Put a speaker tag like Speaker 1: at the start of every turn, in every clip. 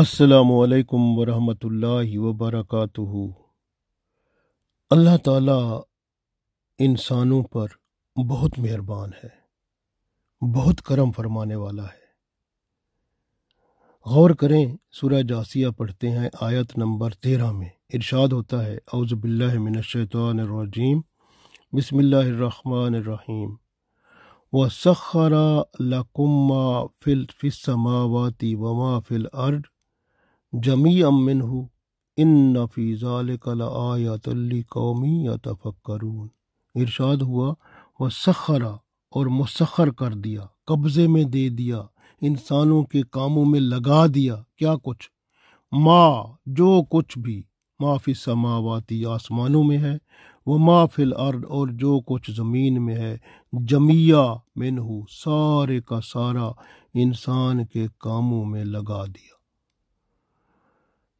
Speaker 1: السلام علیکم ورحمۃ اللہ وبرکاتہ اللہ تعالی انسانوں پر بہت مہربان ہے بہت کرم فرمانے والا ہے غور کریں سورہ جاسیہ پڑھتے ہیں آیت نمبر تیرہ میں ارشاد ہوتا ہے باللہ من الشیطان الرجیم بسم اللہ الرحمن الرحیم و سَ خرا القما فلفس ما واتی وما فل جمی امن ہو ان نفی ضال کل آیا قومی یا تفکرون ارشاد ہوا وہ سخرا اور مسخر کر دیا قبضے میں دے دیا انسانوں کے کاموں میں لگا دیا کیا کچھ ما جو کچھ بھی ما فی سماواتی آسمانوں میں ہے وہ ما فی الارض اور جو کچھ زمین میں ہے جمیہ منہ سارے کا سارا انسان کے کاموں میں لگا دیا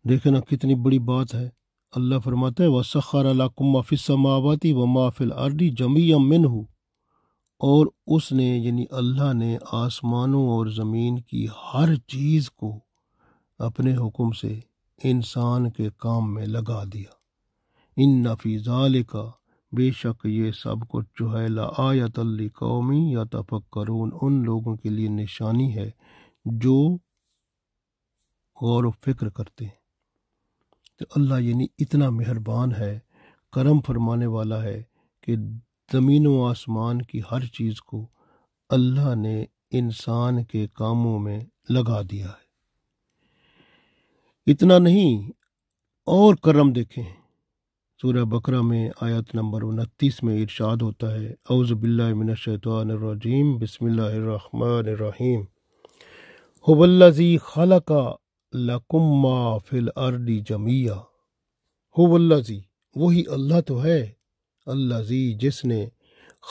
Speaker 1: دیکھنا کتنی بڑی بات ہے اللہ ہے و سخر علاقمہ فِي و مافل فِي الْأَرْضِ جَمِيعًا مِّنْهُ اور اس نے یعنی اللہ نے آسمانوں اور زمین کی ہر چیز کو اپنے حکم سے انسان کے کام میں لگا دیا ان نفیزال کا بے شک یہ سب کچھ جو ہے لا آیت اللی قومی یا تفکرون ان لوگوں کے لیے نشانی ہے جو غور و فکر کرتے ہیں تو اللہ یعنی اتنا مہربان ہے کرم فرمانے والا ہے کہ زمین و آسمان کی ہر چیز کو اللہ نے انسان کے کاموں میں لگا دیا ہے اتنا نہیں اور کرم دیکھیں سورہ بکرہ میں آیت نمبر انتیس میں ارشاد ہوتا ہے اوز الرجیم بسم اللہ الرحمن الرحیم حب اللہ زی خالہ اللہ معا فل ارڈی جمیا ہو اللہ زی جی، وہی اللہ تو ہے اللہ زی جی، جس نے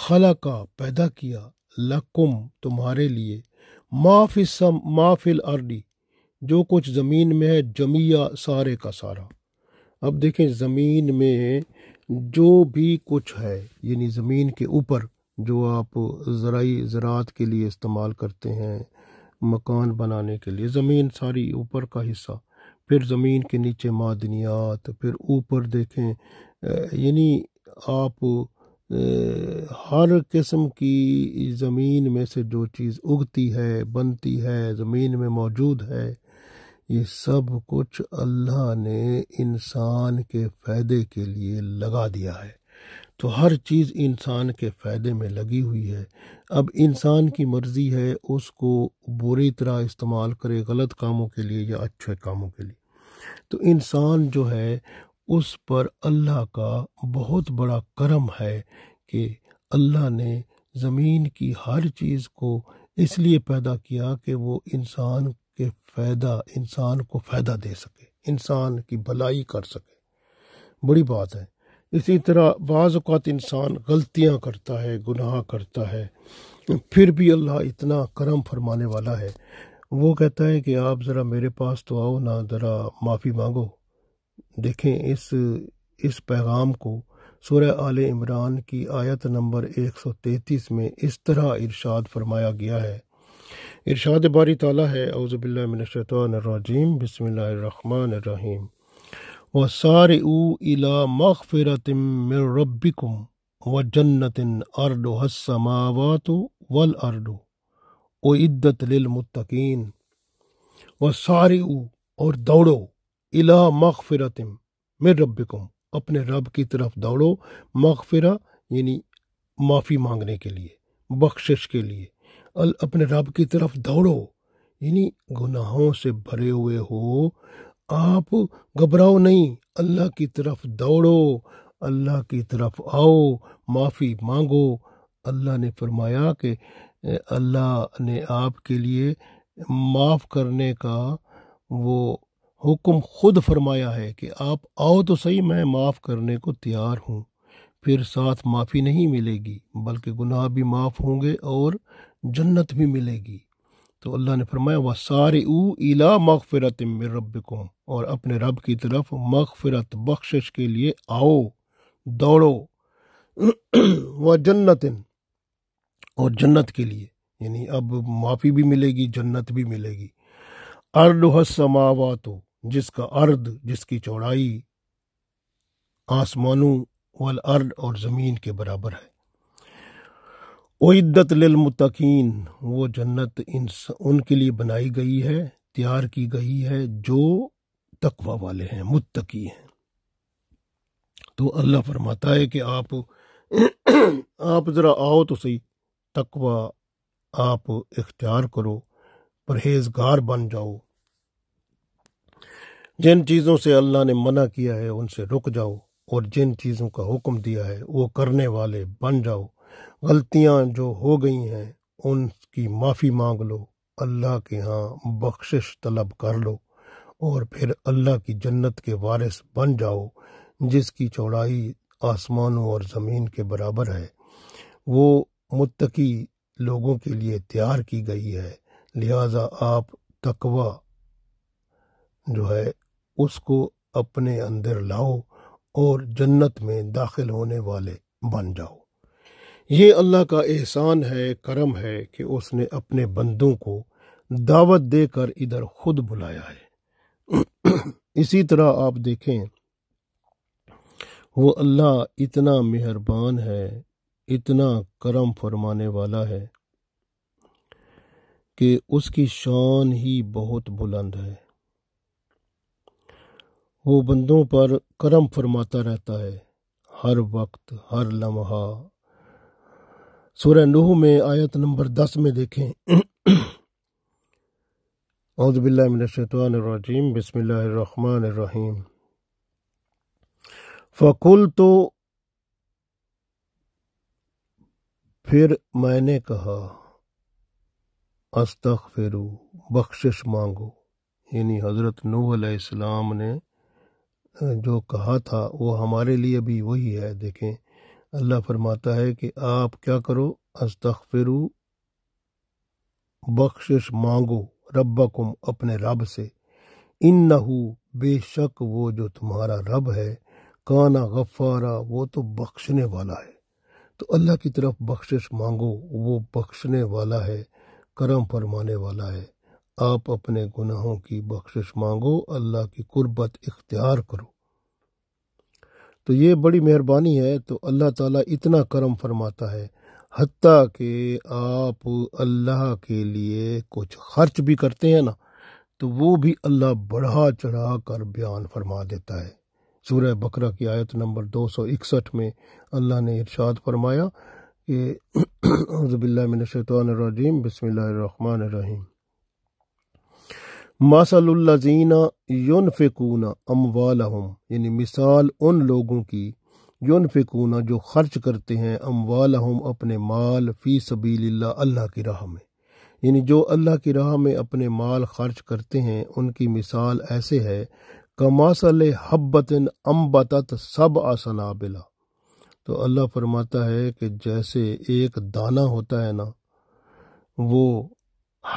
Speaker 1: خلا کا پیدا کیا لکم تمہارے لیے معاف ما فل ار جو کچھ زمین میں ہے جمیا سارے کا سارا اب دیکھیں زمین میں جو بھی کچھ ہے یعنی زمین کے اوپر جو آپ زرعی زراعت کے لیے استعمال کرتے ہیں مکان بنانے کے لیے زمین ساری اوپر کا حصہ پھر زمین کے نیچے معدنیات پھر اوپر دیکھیں یعنی آپ ہر قسم کی زمین میں سے جو چیز اگتی ہے بنتی ہے زمین میں موجود ہے یہ سب کچھ اللہ نے انسان کے فائدے کے لیے لگا دیا ہے تو ہر چیز انسان کے فائدے میں لگی ہوئی ہے اب انسان کی مرضی ہے اس کو بری طرح استعمال کرے غلط کاموں کے لیے یا اچھے کاموں کے لیے تو انسان جو ہے اس پر اللہ کا بہت بڑا کرم ہے کہ اللہ نے زمین کی ہر چیز کو اس لیے پیدا کیا کہ وہ انسان کے فائدہ انسان کو فائدہ دے سکے انسان کی بھلائی کر سکے بڑی بات ہے اسی طرح بعض اوقات انسان غلطیاں کرتا ہے گناہ کرتا ہے پھر بھی اللہ اتنا کرم فرمانے والا ہے وہ کہتا ہے کہ آپ ذرا میرے پاس تو آؤ نہ ذرا معافی مانگو دیکھیں اس اس پیغام کو سورہ آل عمران کی آیت نمبر ایک سو تینتیس میں اس طرح ارشاد فرمایا گیا ہے ارشاد باری تعالیٰ ہے اعوذ باللہ من الشیطان الرجیم بسم اللہ الرحمن الرحیم وسارعوا إلى مغفرت من ربكم وجنة أرضها السماوات والأرض اعدت للمتقین و سارے اور دوڑو الا مغفرت من ربکم اپنے رب کی طرف دوڑو مغفرہ یعنی معافی مانگنے کے لیے بخشش کے لیے اپنے رب کی طرف دوڑو یعنی گناہوں سے بھرے ہوئے ہو آپ گھبراؤ نہیں اللہ کی طرف دوڑو اللہ کی طرف آؤ معافی مانگو اللہ نے فرمایا کہ اللہ نے آپ کے لیے معاف کرنے کا وہ حکم خود فرمایا ہے کہ آپ آؤ تو صحیح میں معاف کرنے کو تیار ہوں پھر ساتھ معافی نہیں ملے گی بلکہ گناہ بھی معاف ہوں گے اور جنت بھی ملے گی تو اللہ نے فرمایا وہ سارے او الا مغفرت میں رب کو اور اپنے رب کی طرف مغفرت بخشش کے لیے آؤ دوڑو وہ جنت اور جنت کے لیے یعنی اب معافی بھی ملے گی جنت بھی ملے گی ارد حسماوات جس کا ارد جس کی چوڑائی آسمانوں اور زمین کے برابر ہے عدت للمتقین وہ جنت ان کے لیے بنائی گئی ہے تیار کی گئی ہے جو تقوا والے ہیں متقی ہیں تو اللہ فرماتا ہے کہ آپ آپ ذرا آؤ تو صحیح تقوی آپ اختیار کرو پرہیزگار بن جاؤ جن چیزوں سے اللہ نے منع کیا ہے ان سے رک جاؤ اور جن چیزوں کا حکم دیا ہے وہ کرنے والے بن جاؤ غلطیاں جو ہو گئی ہیں ان کی معافی مانگ لو اللہ کے ہاں بخشش طلب کر لو اور پھر اللہ کی جنت کے وارث بن جاؤ جس کی چوڑائی آسمانوں اور زمین کے برابر ہے وہ متقی لوگوں کے لیے تیار کی گئی ہے لہذا آپ تقوا جو ہے اس کو اپنے اندر لاؤ اور جنت میں داخل ہونے والے بن جاؤ یہ اللہ کا احسان ہے کرم ہے کہ اس نے اپنے بندوں کو دعوت دے کر ادھر خود بلایا ہے اسی طرح آپ دیکھیں وہ اللہ اتنا مہربان ہے اتنا کرم فرمانے والا ہے کہ اس کی شان ہی بہت بلند ہے وہ بندوں پر کرم فرماتا رہتا ہے ہر وقت ہر لمحہ سورہ نوح میں آیت نمبر دس میں دیکھیں اعوذ باللہ من الشیطان الرجیم بسم اللہ الرحمن الرحیم فقل تو پھر میں نے کہا استغفرو بخشش مانگو یعنی حضرت نوح علیہ السلام نے جو کہا تھا وہ ہمارے لیے بھی وہی ہے دیکھیں اللہ فرماتا ہے کہ آپ کیا کرو استغفرو بخشش مانگو ربکم اپنے رب سے ان نہ بے شک وہ جو تمہارا رب ہے کانا غفارا وہ تو بخشنے والا ہے تو اللہ کی طرف بخشش مانگو وہ بخشنے والا ہے کرم فرمانے والا ہے آپ اپنے گناہوں کی بخشش مانگو اللہ کی قربت اختیار کرو تو یہ بڑی مہربانی ہے تو اللہ تعالیٰ اتنا کرم فرماتا ہے حتیٰ کہ آپ اللہ کے لیے کچھ خرچ بھی کرتے ہیں نا تو وہ بھی اللہ بڑھا چڑھا کر بیان فرما دیتا ہے سورہ بکرا کی آیت نمبر دو سو اکسٹھ میں اللہ نے ارشاد فرمایا کہ رضب اللہ الشیطان الرجیم بسم اللہ الرحمن الرحیم مسل اللہ زینہ یون فکونہ ام والم یعنی مثال ان لوگوں کی یون فکون جو خرچ کرتے ہیں والم اپنے مال فی سبیل اللہ اللہ کی راہ میں یعنی جو اللہ کی راہ میں اپنے مال خرچ کرتے ہیں ان کی مثال ایسے ہے کا ما صلِ حبت امباط سب آسنا بلا تو اللہ فرماتا ہے کہ جیسے ایک دانہ ہوتا ہے نا وہ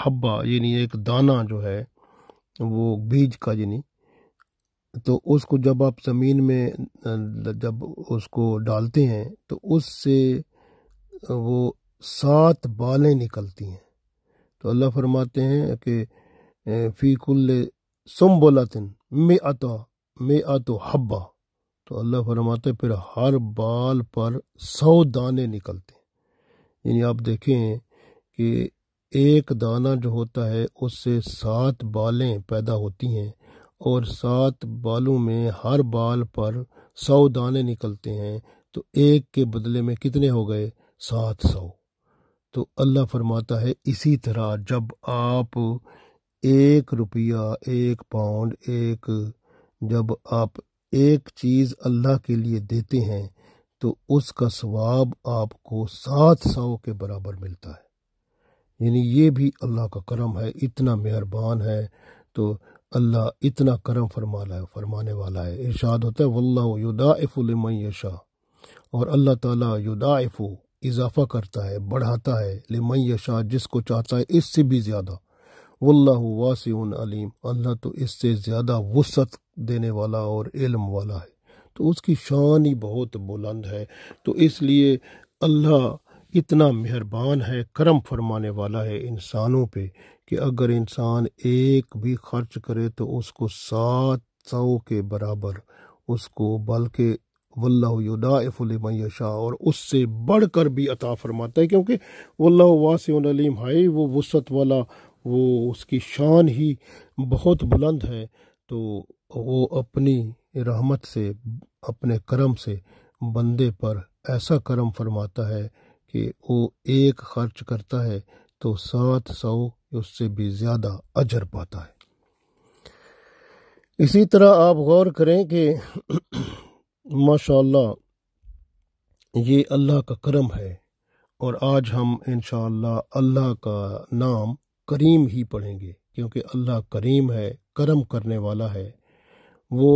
Speaker 1: حبا یعنی ایک دانہ جو ہے وہ بیج کا جنی تو اس کو جب آپ زمین میں جب اس کو ڈالتے ہیں تو اس سے وہ سات بالیں نکلتی ہیں تو اللہ فرماتے ہیں کہ فی کل سم بولا مے آتا میں آتو ہبا تو اللہ فرماتے پھر ہر بال پر سو دانے نکلتے ہیں یعنی آپ دیکھیں کہ ایک دانہ جو ہوتا ہے اس سے سات بالیں پیدا ہوتی ہیں اور سات بالوں میں ہر بال پر سو دانے نکلتے ہیں تو ایک کے بدلے میں کتنے ہو گئے سات سو تو اللہ فرماتا ہے اسی طرح جب آپ ایک روپیہ ایک پاؤنڈ ایک جب آپ ایک چیز اللہ کے لیے دیتے ہیں تو اس کا ثواب آپ کو سات سو کے برابر ملتا ہے یعنی یہ بھی اللہ کا کرم ہے اتنا مہربان ہے تو اللہ اتنا کرم فرما ہے فرمانے والا ہے ارشاد ہوتا ہے واللہ یدائف لمن و شاہ اور اللہ تعالیٰ یدائف اضافہ کرتا ہے بڑھاتا ہے لمن شاہ جس کو چاہتا ہے اس سے بھی زیادہ و اللہ علیم اللہ تو اس سے زیادہ وسعت دینے والا اور علم والا ہے تو اس کی شان ہی بہت بلند ہے تو اس لیے اللہ اتنا مہربان ہے کرم فرمانے والا ہے انسانوں پہ کہ اگر انسان ایک بھی خرچ کرے تو اس کو سات سو کے برابر اس کو بلکہ واللہ یدائف علم شاہ اور اس سے بڑھ کر بھی عطا فرماتا ہے کیونکہ واللہ علیم ہائی وہ وسط والا وہ اس کی شان ہی بہت بلند ہے تو وہ اپنی رحمت سے اپنے کرم سے بندے پر ایسا کرم فرماتا ہے کہ وہ ایک خرچ کرتا ہے تو سات سو اس سے بھی زیادہ اجر پاتا ہے اسی طرح آپ غور کریں کہ ماشاء اللہ یہ اللہ کا کرم ہے اور آج ہم انشاءاللہ اللہ کا نام کریم ہی پڑھیں گے کیونکہ اللہ کریم ہے کرم کرنے والا ہے وہ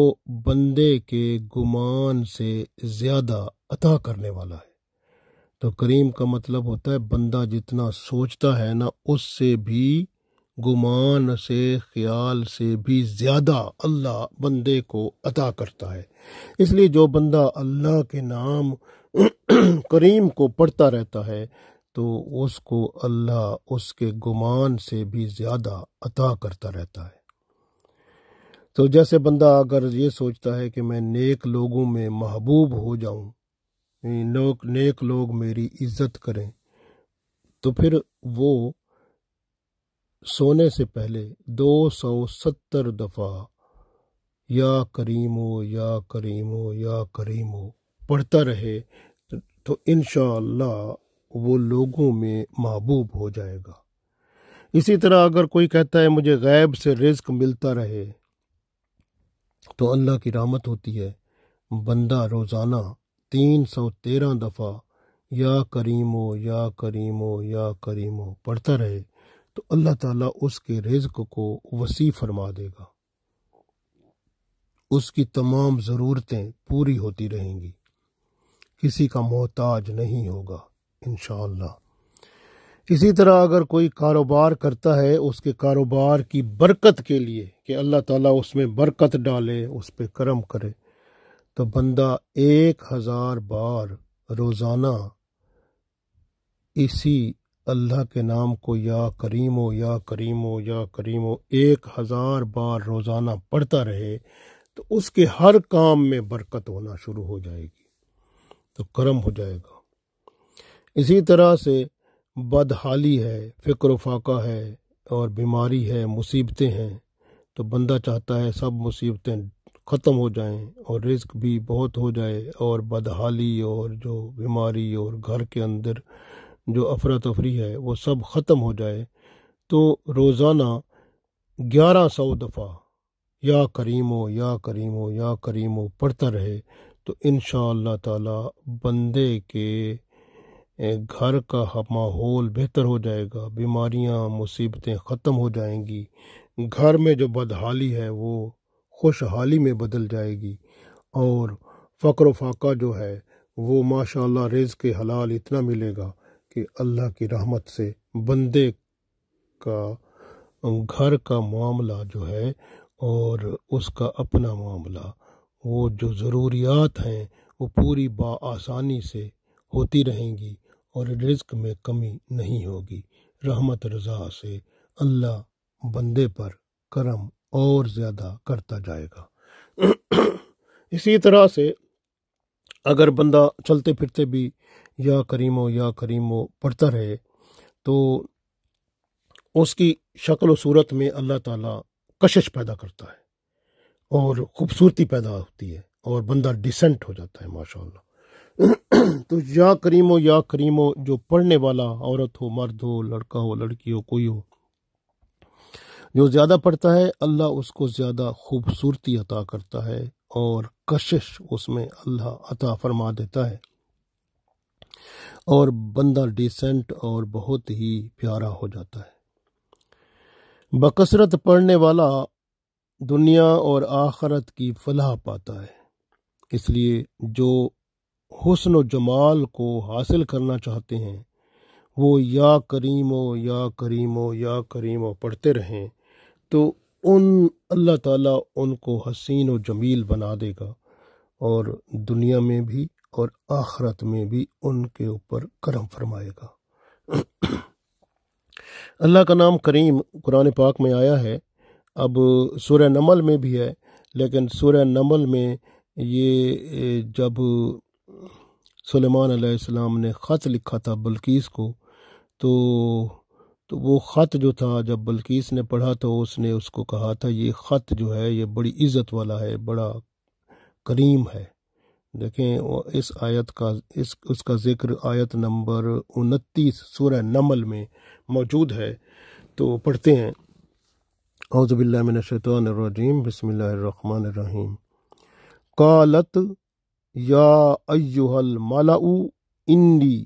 Speaker 1: بندے کے گمان سے زیادہ عطا کرنے والا ہے تو کریم کا مطلب ہوتا ہے بندہ جتنا سوچتا ہے نا اس سے بھی گمان سے خیال سے بھی زیادہ اللہ بندے کو عطا کرتا ہے اس لیے جو بندہ اللہ کے نام کریم کو پڑھتا رہتا ہے تو اس کو اللہ اس کے گمان سے بھی زیادہ عطا کرتا رہتا ہے تو جیسے بندہ اگر یہ سوچتا ہے کہ میں نیک لوگوں میں محبوب ہو جاؤں یعنی لوگ نیک لوگ میری عزت کریں تو پھر وہ سونے سے پہلے دو سو ستر دفعہ یا کریم ہو یا کریم ہو یا کریم ہو پڑھتا رہے تو انشاءاللہ وہ لوگوں میں محبوب ہو جائے گا اسی طرح اگر کوئی کہتا ہے مجھے غیب سے رزق ملتا رہے تو اللہ کی رحمت ہوتی ہے بندہ روزانہ تین سو تیرہ دفعہ یا کریم و یا کریم و یا کریم و پڑھتا رہے تو اللہ تعالیٰ اس کے رزق کو وسیع فرما دے گا اس کی تمام ضرورتیں پوری ہوتی رہیں گی کسی کا محتاج نہیں ہوگا انشاءاللہ اسی طرح اگر کوئی کاروبار کرتا ہے اس کے کاروبار کی برکت کے لیے کہ اللہ تعالیٰ اس میں برکت ڈالے اس پہ کرم کرے تو بندہ ایک ہزار بار روزانہ اسی اللہ کے نام کو یا کریم ہو یا کریم و یا کریم و ایک ہزار بار روزانہ پڑھتا رہے تو اس کے ہر کام میں برکت ہونا شروع ہو جائے گی تو کرم ہو جائے گا اسی طرح سے بدحالی ہے فکر و فاقہ ہے اور بیماری ہے مصیبتیں ہیں تو بندہ چاہتا ہے سب مصیبتیں ختم ہو جائیں اور رزق بھی بہت ہو جائے اور بدحالی اور جو بیماری اور گھر کے اندر جو افراتفری ہے وہ سب ختم ہو جائے تو روزانہ گیارہ سو دفعہ یا کریم ہو یا کریم ہو یا کریم ہو پڑھتا رہے تو ان شاء اللہ تعالی بندے کے گھر کا ماحول بہتر ہو جائے گا بیماریاں مصیبتیں ختم ہو جائیں گی گھر میں جو بدحالی ہے وہ خوشحالی میں بدل جائے گی اور فقر و فاقہ جو ہے وہ ماشاء اللہ کے حلال اتنا ملے گا کہ اللہ کی رحمت سے بندے کا گھر کا معاملہ جو ہے اور اس کا اپنا معاملہ وہ جو ضروریات ہیں وہ پوری با آسانی سے ہوتی رہیں گی اور رزق میں کمی نہیں ہوگی رحمت رضا سے اللہ بندے پر کرم اور زیادہ کرتا جائے گا اسی طرح سے اگر بندہ چلتے پھرتے بھی یا کریم ہو یا کریم ہو پڑھتا رہے تو اس کی شکل و صورت میں اللہ تعالیٰ کشش پیدا کرتا ہے اور خوبصورتی پیدا ہوتی ہے اور بندہ ڈیسنٹ ہو جاتا ہے ماشاء اللہ تو یا کریم ہو یا کریم ہو جو پڑھنے والا عورت ہو مرد ہو لڑکا ہو لڑکی ہو کوئی ہو جو زیادہ پڑھتا ہے اللہ اس کو زیادہ خوبصورتی عطا کرتا ہے اور کشش اس میں اللہ عطا فرما دیتا ہے اور بندہ ڈیسنٹ اور بہت ہی پیارا ہو جاتا ہے بکثرت پڑھنے والا دنیا اور آخرت کی فلاح پاتا ہے اس لیے جو حسن و جمال کو حاصل کرنا چاہتے ہیں وہ یا کریم و یا کریم و یا کریم و پڑھتے رہیں تو ان اللہ تعالیٰ ان کو حسین و جمیل بنا دے گا اور دنیا میں بھی اور آخرت میں بھی ان کے اوپر کرم فرمائے گا اللہ کا نام کریم قرآن پاک میں آیا ہے اب سورہ نمل میں بھی ہے لیکن سورہ نمل میں یہ جب سلیمان علیہ السلام نے خط لکھا تھا بلکیس کو تو تو وہ خط جو تھا جب بلکیس نے پڑھا تو اس نے اس کو کہا تھا یہ خط جو ہے یہ بڑی عزت والا ہے بڑا کریم ہے دیکھیں اس آیت کا اس اس کا ذکر آیت نمبر انتیس سورہ نمل میں موجود ہے تو پڑھتے ہیں اعوذ باللہ من الشیطان الرجیم بسم اللہ الرحمن الرحیم قالت یا ایوہ مالا انی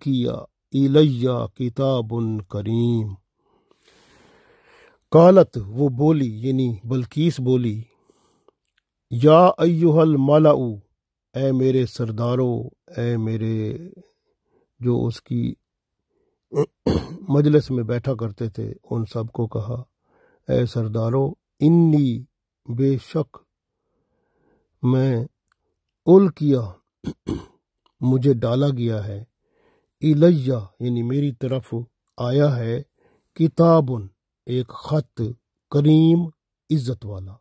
Speaker 1: کیا الیہ کتاب کریم کالت وہ بولی یعنی بلکیس بولی یا ایوہ الملع اے میرے سردارو اے میرے جو اس کی مجلس میں بیٹھا کرتے تھے ان سب کو کہا اے سردارو انی بے شک میں ال کیا مجھے ڈالا گیا ہے الیہ یعنی میری طرف آیا ہے کتاب ایک خط کریم عزت والا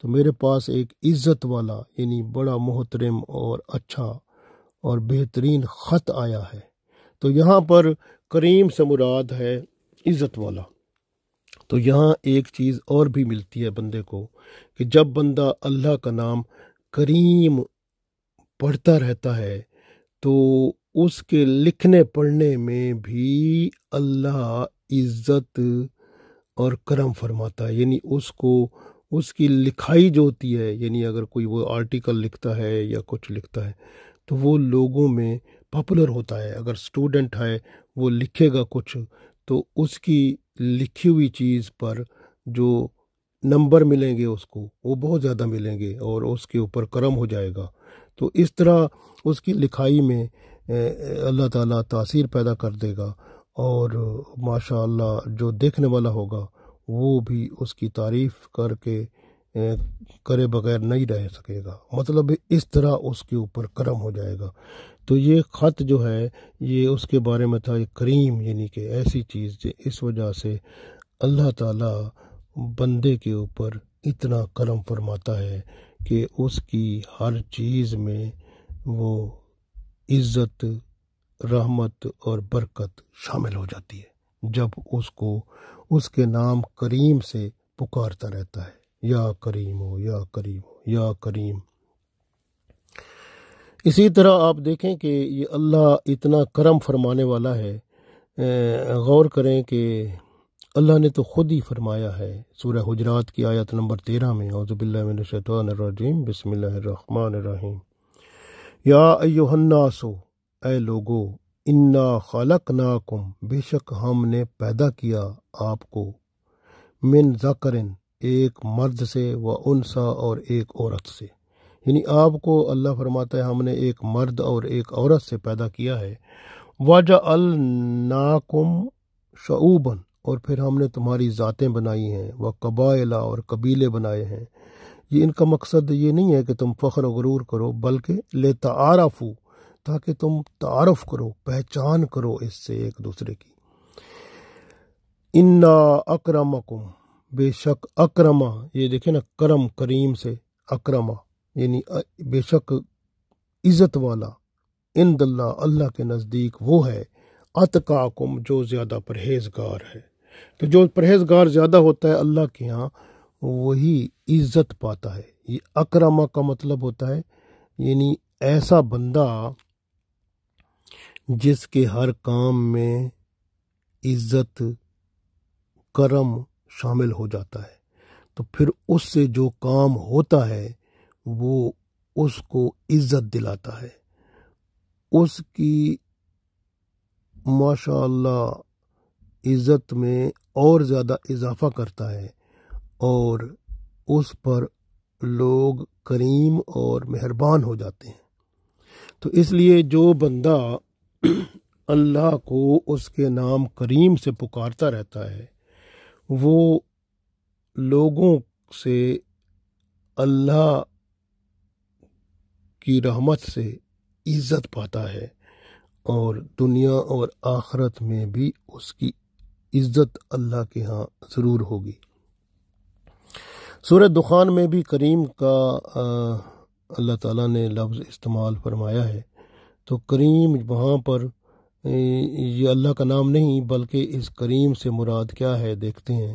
Speaker 1: تو میرے پاس ایک عزت والا یعنی بڑا محترم اور اچھا اور بہترین خط آیا ہے تو یہاں پر کریم سے مراد ہے عزت والا تو یہاں ایک چیز اور بھی ملتی ہے بندے کو کہ جب بندہ اللہ کا نام کریم پڑھتا رہتا ہے تو اس کے لکھنے پڑھنے میں بھی اللہ عزت اور کرم فرماتا ہے یعنی اس کو اس کی لکھائی جو ہوتی ہے یعنی اگر کوئی وہ آرٹیکل لکھتا ہے یا کچھ لکھتا ہے تو وہ لوگوں میں پاپولر ہوتا ہے اگر اسٹوڈنٹ ہے وہ لکھے گا کچھ تو اس کی لکھی ہوئی چیز پر جو نمبر ملیں گے اس کو وہ بہت زیادہ ملیں گے اور اس کے اوپر کرم ہو جائے گا تو اس طرح اس کی لکھائی میں اللہ تعالیٰ تاثیر پیدا کر دے گا اور ماشاء اللہ جو دیکھنے والا ہوگا وہ بھی اس کی تعریف کر کے کرے بغیر نہیں رہ سکے گا مطلب اس طرح اس کے اوپر کرم ہو جائے گا تو یہ خط جو ہے یہ اس کے بارے میں تھا یہ کریم یعنی کہ ایسی چیز اس وجہ سے اللہ تعالیٰ بندے کے اوپر اتنا کرم فرماتا ہے کہ اس کی ہر چیز میں وہ عزت رحمت اور برکت شامل ہو جاتی ہے جب اس کو اس کے نام کریم سے پکارتا رہتا ہے یا کریم ہو یا کریم ہو یا کریم اسی طرح آپ دیکھیں کہ یہ اللہ اتنا کرم فرمانے والا ہے غور کریں کہ اللہ نے تو خود ہی فرمایا ہے سورہ حجرات کی آیت نمبر تیرہ میں اعوذ باللہ من الشیطان الرجیم بسم اللہ الرحمن الرحیم یا ایونا سو اے لوگو انا خلقناکم بے شک ہم نے پیدا کیا آپ کو من ذکرن ایک مرد سے و انسا اور ایک عورت سے یعنی آپ کو اللہ فرماتا ہے ہم نے ایک مرد اور ایک عورت سے پیدا کیا ہے واجہ الناکم شعوبن اور پھر ہم نے تمہاری ذاتیں بنائی ہیں وہ قبائلہ اور قبیلے بنائے ہیں یہ ان کا مقصد یہ نہیں ہے کہ تم فخر و غرور کرو بلکہ لے تعارف تاکہ تم تعارف کرو پہچان کرو اس سے ایک دوسرے کی انا اکرم اکم بے شک اکرما یہ دیکھیں نا کرم کریم سے اکرما یعنی بے شک عزت والا ان دلہ اللہ کے نزدیک وہ ہے عط کم جو زیادہ پرہیزگار ہے تو جو پرہیزگار زیادہ ہوتا ہے اللہ کے ہاں وہی عزت پاتا ہے یہ اکرما کا مطلب ہوتا ہے یعنی ایسا بندہ جس کے ہر کام میں عزت کرم شامل ہو جاتا ہے تو پھر اس سے جو کام ہوتا ہے وہ اس کو عزت دلاتا ہے اس کی ماشاء اللہ عزت میں اور زیادہ اضافہ کرتا ہے اور اس پر لوگ کریم اور مہربان ہو جاتے ہیں تو اس لیے جو بندہ اللہ کو اس کے نام کریم سے پکارتا رہتا ہے وہ لوگوں سے اللہ کی رحمت سے عزت پاتا ہے اور دنیا اور آخرت میں بھی اس کی عزت اللہ کے ہاں ضرور ہوگی سورہ دخان میں بھی کریم کا اللہ تعالیٰ نے لفظ استعمال فرمایا ہے تو کریم وہاں پر یہ اللہ کا نام نہیں بلکہ اس کریم سے مراد کیا ہے دیکھتے ہیں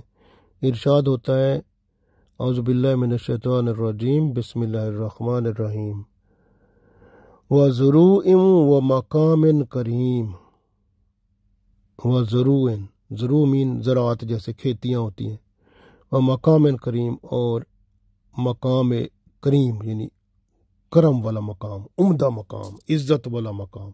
Speaker 1: ارشاد ہوتا ہے اعوذ باللہ من الشیطان الرجیم بسم اللہ الرحمن الرحیم و ضرو و مقام کریم و ضرو ضرو مین زراعت جیسے کھیتیاں ہوتی ہیں مقام کریم اور مقام کریم یعنی کرم والا مقام عمدہ مقام عزت والا مقام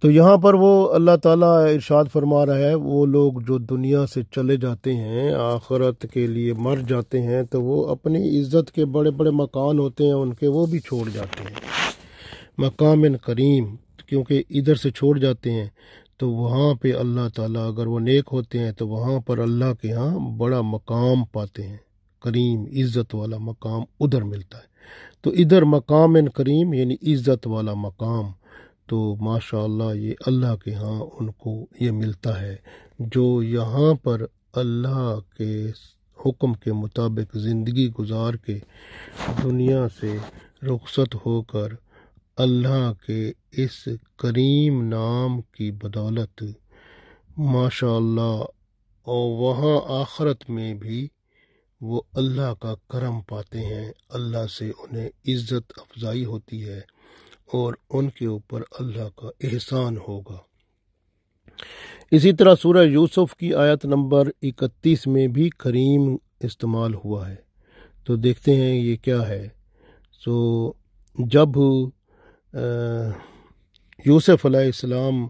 Speaker 1: تو یہاں پر وہ اللہ تعالیٰ ارشاد فرما رہا ہے وہ لوگ جو دنیا سے چلے جاتے ہیں آخرت کے لیے مر جاتے ہیں تو وہ اپنی عزت کے بڑے بڑے مکان ہوتے ہیں ان کے وہ بھی چھوڑ جاتے ہیں مقام کریم کیونکہ ادھر سے چھوڑ جاتے ہیں تو وہاں پہ اللہ تعالیٰ اگر وہ نیک ہوتے ہیں تو وہاں پر اللہ کے ہاں بڑا مقام پاتے ہیں کریم عزت والا مقام ادھر ملتا ہے تو ادھر مقام ان کریم یعنی عزت والا مقام تو ماشاء اللہ یہ اللہ کے ہاں ان کو یہ ملتا ہے جو یہاں پر اللہ کے حکم کے مطابق زندگی گزار کے دنیا سے رخصت ہو کر اللہ کے اس کریم نام کی بدولت ماشاء اللہ اور وہاں آخرت میں بھی وہ اللہ کا کرم پاتے ہیں اللہ سے انہیں عزت افزائی ہوتی ہے اور ان کے اوپر اللہ کا احسان ہوگا اسی طرح سورہ یوسف کی آیت نمبر اکتیس میں بھی کریم استعمال ہوا ہے تو دیکھتے ہیں یہ کیا ہے سو جب یوسف علیہ السلام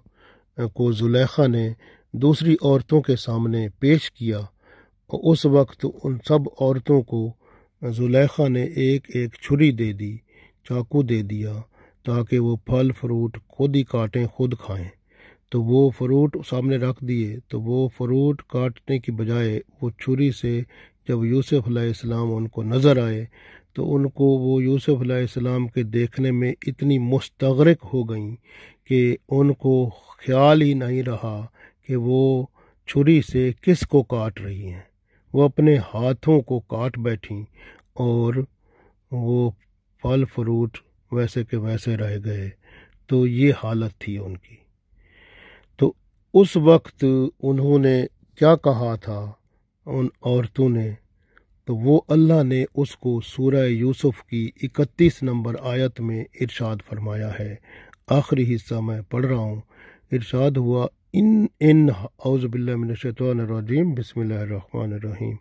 Speaker 1: کو زلیخہ نے دوسری عورتوں کے سامنے پیش کیا اس وقت ان سب عورتوں کو زلیخہ نے ایک ایک چھری دے دی چاقو دے دیا تاکہ وہ پھل فروٹ خود ہی کاٹیں خود کھائیں تو وہ فروٹ سامنے رکھ دیے تو وہ فروٹ کاٹنے کی بجائے وہ چھری سے جب یوسف علیہ السلام ان کو نظر آئے تو ان کو وہ یوسف علیہ السلام کے دیکھنے میں اتنی مستغرق ہو گئیں کہ ان کو خیال ہی نہیں رہا کہ وہ چھری سے کس کو کاٹ رہی ہیں وہ اپنے ہاتھوں کو کاٹ بیٹھیں اور وہ پھل فروٹ ویسے کہ ویسے رہ گئے تو یہ حالت تھی ان کی تو اس وقت انہوں نے کیا کہا تھا ان عورتوں نے تو وہ اللہ نے اس کو سورہ یوسف کی اکتیس نمبر آیت میں ارشاد فرمایا ہے آخری حصہ میں پڑھ رہا ہوں ارشاد ہوا ان ان الشیطان بلّہ بسم اللہ الرحمن الرحیم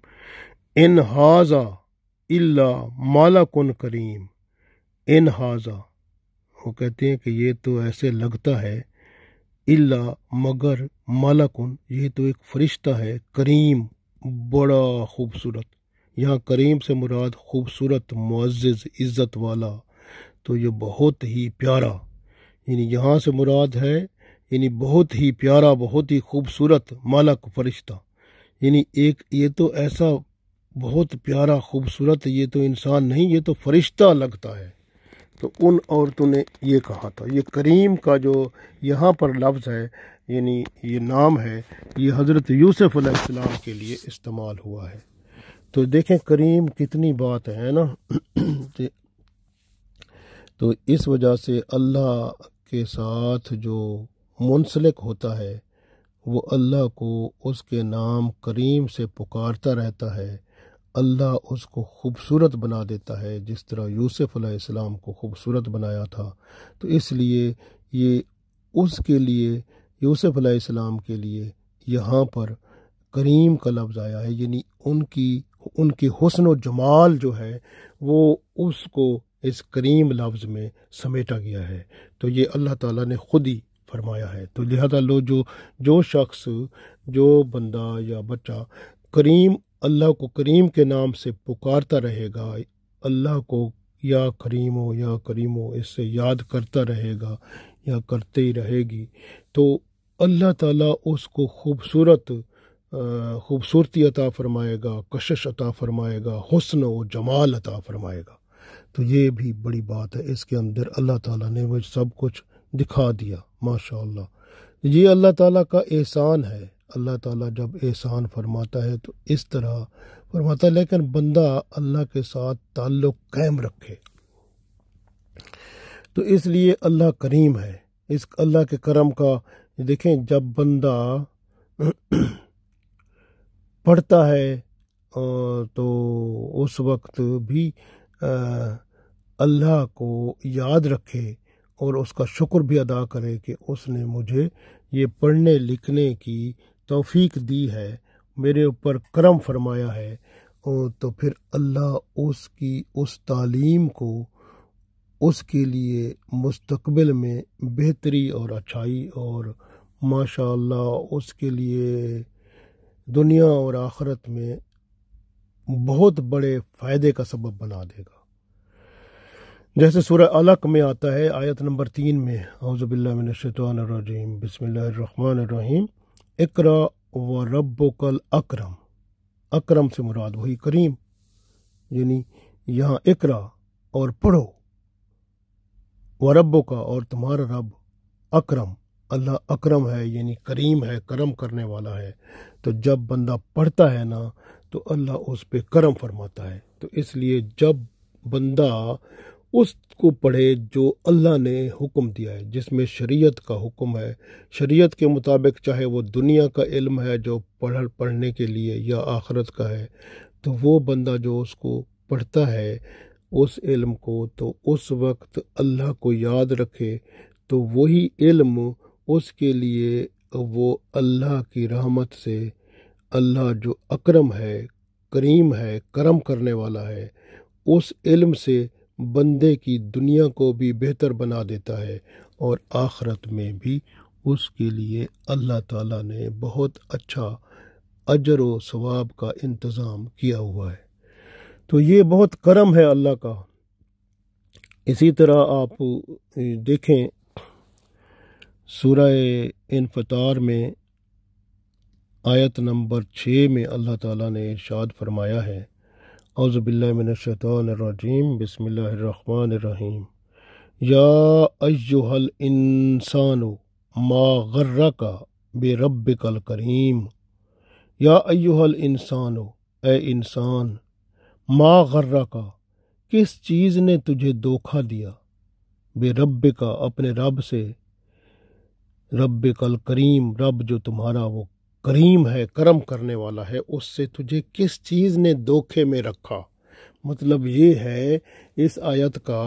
Speaker 1: ان حاضا اللہ کن کریم ان حاضہ وہ کہتے ہیں کہ یہ تو ایسے لگتا ہے اللہ مگر مالا کن یہ تو ایک فرشتہ ہے کریم بڑا خوبصورت یہاں کریم سے مراد خوبصورت معزز عزت والا تو یہ بہت ہی پیارا یعنی یہاں سے مراد ہے یعنی بہت ہی پیارا بہت ہی خوبصورت مالک فرشتہ یعنی ایک یہ تو ایسا بہت پیارا خوبصورت یہ تو انسان نہیں یہ تو فرشتہ لگتا ہے تو ان عورتوں نے یہ کہا تھا یہ کریم کا جو یہاں پر لفظ ہے یعنی یہ نام ہے یہ حضرت یوسف علیہ السلام کے لیے استعمال ہوا ہے تو دیکھیں کریم کتنی بات ہے نا تو اس وجہ سے اللہ کے ساتھ جو منسلک ہوتا ہے وہ اللہ کو اس کے نام کریم سے پکارتا رہتا ہے اللہ اس کو خوبصورت بنا دیتا ہے جس طرح یوسف علیہ السلام کو خوبصورت بنایا تھا تو اس لیے یہ اس کے لیے یوسف علیہ السلام کے لیے یہاں پر کریم کا لفظ آیا ہے یعنی ان کی ان کی حسن و جمال جو ہے وہ اس کو اس کریم لفظ میں سمیٹا گیا ہے تو یہ اللہ تعالیٰ نے خود ہی فرمایا ہے تو لہذا لو جو جو شخص جو بندہ یا بچہ کریم اللہ کو کریم کے نام سے پکارتا رہے گا اللہ کو یا کریم ہو یا کریم ہو اس سے یاد کرتا رہے گا یا کرتے ہی رہے گی تو اللہ تعالیٰ اس کو خوبصورت خوبصورتی عطا فرمائے گا کشش عطا فرمائے گا حسن و جمال عطا فرمائے گا تو یہ بھی بڑی بات ہے اس کے اندر اللہ تعالیٰ نے وہ سب کچھ دکھا دیا ماشاء اللہ یہ اللہ تعالیٰ کا احسان ہے اللہ تعالیٰ جب احسان فرماتا ہے تو اس طرح فرماتا ہے لیکن بندہ اللہ کے ساتھ تعلق قائم رکھے تو اس لیے اللہ کریم ہے اس اللہ کے کرم کا دیکھیں جب بندہ پڑھتا ہے تو اس وقت بھی اللہ کو یاد رکھے اور اس کا شکر بھی ادا کرے کہ اس نے مجھے یہ پڑھنے لکھنے کی توفیق دی ہے میرے اوپر کرم فرمایا ہے تو پھر اللہ اس کی اس تعلیم کو اس کے لیے مستقبل میں بہتری اور اچھائی اور ماشاء اللہ اس کے لیے دنیا اور آخرت میں بہت بڑے فائدے کا سبب بنا دے گا جیسے سورہ علق میں آتا ہے آیت نمبر تین میں اعوذ باللہ من الشیطان الرجیم بسم اللہ الرحمن الرحیم اقرا و رب کل اکرم اکرم سے مراد وہی کریم یعنی یہاں اقرا اور پڑھو و رب کا اور تمہارا رب اکرم اللہ اکرم ہے یعنی کریم ہے کرم کرنے والا ہے تو جب بندہ پڑھتا ہے نا تو اللہ اس پہ کرم فرماتا ہے تو اس لیے جب بندہ اس کو پڑھے جو اللہ نے حکم دیا ہے جس میں شریعت کا حکم ہے شریعت کے مطابق چاہے وہ دنیا کا علم ہے جو پڑھ پڑھنے کے لیے یا آخرت کا ہے تو وہ بندہ جو اس کو پڑھتا ہے اس علم کو تو اس وقت اللہ کو یاد رکھے تو وہی علم اس کے لیے وہ اللہ کی رحمت سے اللہ جو اکرم ہے کریم ہے کرم کرنے والا ہے اس علم سے بندے کی دنیا کو بھی بہتر بنا دیتا ہے اور آخرت میں بھی اس کے لیے اللہ تعالیٰ نے بہت اچھا اجر و ثواب کا انتظام کیا ہوا ہے تو یہ بہت کرم ہے اللہ کا اسی طرح آپ دیکھیں سورہ انفطار میں آیت نمبر چھ میں اللہ تعالیٰ نے ارشاد فرمایا ہے الشیطان الرجیم بسم اللہ الرحمن الرحیم یا ایوہ انسان و ما غرک کا بے رب کل کریم یا ایوہ الانسان انسان و اے انسان ما غرک کا کس چیز نے تجھے دھوکھا دیا بے رب کا اپنے رب سے رب کل کریم رب جو تمہارا وہ کریم ہے کرم کرنے والا ہے اس سے تجھے کس چیز نے دھوکھے میں رکھا مطلب یہ ہے اس آیت کا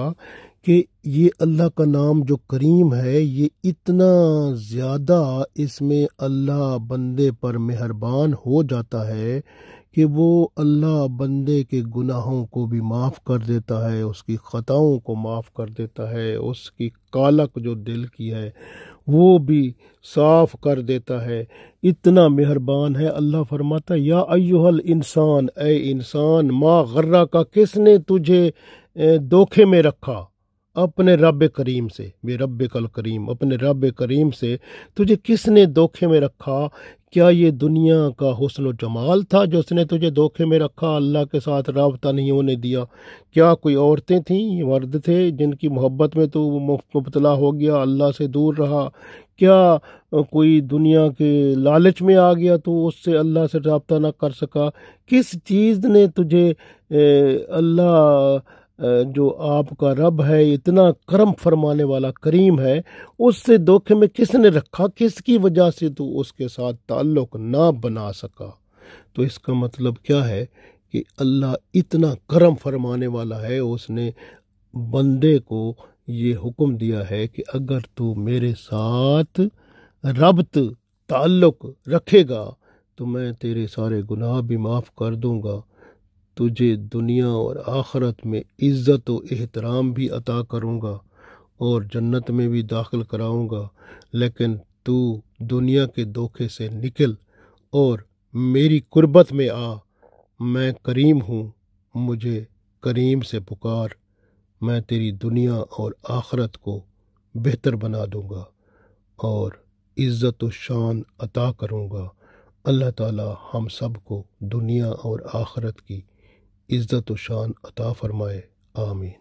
Speaker 1: کہ یہ اللہ کا نام جو کریم ہے یہ اتنا زیادہ اس میں اللہ بندے پر مہربان ہو جاتا ہے کہ وہ اللہ بندے کے گناہوں کو بھی معاف کر دیتا ہے اس کی خطاؤں کو معاف کر دیتا ہے اس کی کالک جو دل کی ہے وہ بھی صاف کر دیتا ہے اتنا مہربان ہے اللہ فرماتا یا ایوہ الانسان انسان اے انسان ما غرہ کا کس نے تجھے دھوکھے میں رکھا اپنے رب کریم سے بے رب کل کریم اپنے رب کریم سے تجھے کس نے دھوکھے میں رکھا کیا یہ دنیا کا حسن و جمال تھا جو اس نے تجھے دھوکھے میں رکھا اللہ کے ساتھ رابطہ نہیں ہونے دیا کیا کوئی عورتیں تھیں مرد تھے جن کی محبت میں تو مبتلا ہو گیا اللہ سے دور رہا کیا کوئی دنیا کے لالچ میں آ گیا تو اس سے اللہ سے رابطہ نہ کر سکا کس چیز نے تجھے اللہ جو آپ کا رب ہے اتنا کرم فرمانے والا کریم ہے اس سے دھوکے میں کس نے رکھا کس کی وجہ سے تو اس کے ساتھ تعلق نہ بنا سکا تو اس کا مطلب کیا ہے کہ اللہ اتنا کرم فرمانے والا ہے اس نے بندے کو یہ حکم دیا ہے کہ اگر تو میرے ساتھ ربط تعلق رکھے گا تو میں تیرے سارے گناہ بھی معاف کر دوں گا تجھے دنیا اور آخرت میں عزت و احترام بھی عطا کروں گا اور جنت میں بھی داخل کراؤں گا لیکن تو دنیا کے دھوکے سے نکل اور میری قربت میں آ میں کریم ہوں مجھے کریم سے پکار میں تیری دنیا اور آخرت کو بہتر بنا دوں گا اور عزت و شان عطا کروں گا اللہ تعالیٰ ہم سب کو دنیا اور آخرت کی عزت و شان عطا فرمائے آمین